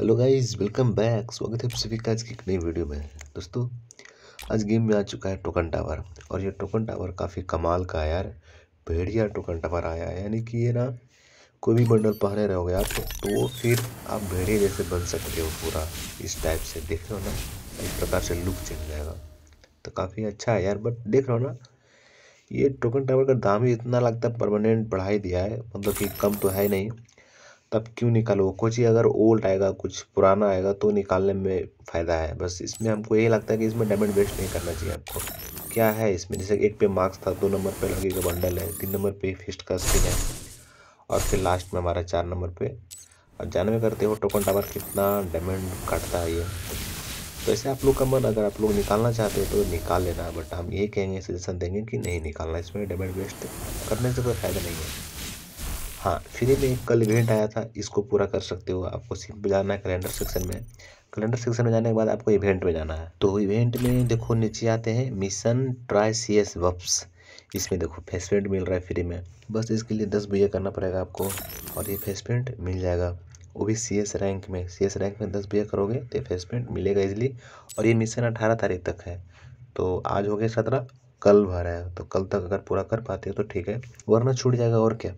hello guys welcome back स्वागत है आप सभी का आज की एक नई वीडियो में दोस्तों आज गेम में आ चुका है टोकन टावर और ये टोकन टावर काफ़ी कमाल का यार भेड़िया टोकन टावर आया है यानी कि ये ना कोई भी बंडल पहने रहोगे आप तो फिर आप भेड़िए जैसे बन सकते हो पूरा इस टाइप से देख रहे हो ना इस प्रकार से लुक चेंज जाएगा तो काफ़ी अच्छा है यार बट देख रहे हो ना ये टोकन टावर का दाम ही इतना लगता है परमानेंट बढ़ा ही दिया है मतलब कि कम तो है नहीं तब क्यों निकालो कुछ ही अगर ओल्ड आएगा कुछ पुराना आएगा तो निकालने में फ़ायदा है बस इसमें हमको ये लगता है कि इसमें डायमंड वेस्ट नहीं करना चाहिए आपको क्या है इसमें जैसे एक पे मार्क्स था दो नंबर पे लगे का बंडल है तीन नंबर पे फिस्ट का स्किन है और फिर लास्ट में हमारा चार नंबर पे और जानवे में करते हो टोकन टावर कितना डायमंड काटता है ये तो ऐसे आप लोग का मन अगर आप लोग निकालना चाहते हो तो निकाल लेना बट हम ये कहेंगे सजेशन देंगे कि नहीं निकालना इसमें डायमंड वेस्ट करने से कोई फ़ायदा नहीं है हाँ फ्री में कल इवेंट आया था इसको पूरा कर सकते हो आपको सिंपल जाना है कैलेंडर सेक्शन में कैलेंडर सेक्शन में जाने के बाद आपको इवेंट में जाना है तो इवेंट में देखो नीचे आते हैं मिशन ट्राई सी एस वप्स इसमें देखो फेस पेंट मिल रहा है फ्री में बस इसके लिए दस भैया करना पड़ेगा आपको और ये फेस पेंट मिल जाएगा वो भी सी एस रैंक में सी एस रैंक में दस भैया करोगे तो ये फेस पेंट मिलेगा इजिली और ये मिशन अठारह तारीख तक है तो आज हो गया सत्रह कल भर है तो कल तक अगर पूरा कर पाते हो तो ठीक है वरना छूट जाएगा और क्या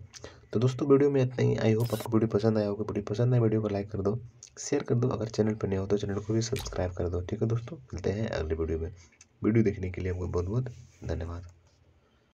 तो दोस्तों वीडियो में इतना ही आई होप आपको वीडियो पसंद आया होगा वीडियो पसंद आए वीडियो को लाइक कर दो शेयर कर दो अगर चैनल पर नहीं हो तो चैनल को भी सब्सक्राइब कर दो ठीक है दोस्तों मिलते हैं अगले वीडियो में वीडियो देखने के लिए आपको बहुत बहुत धन्यवाद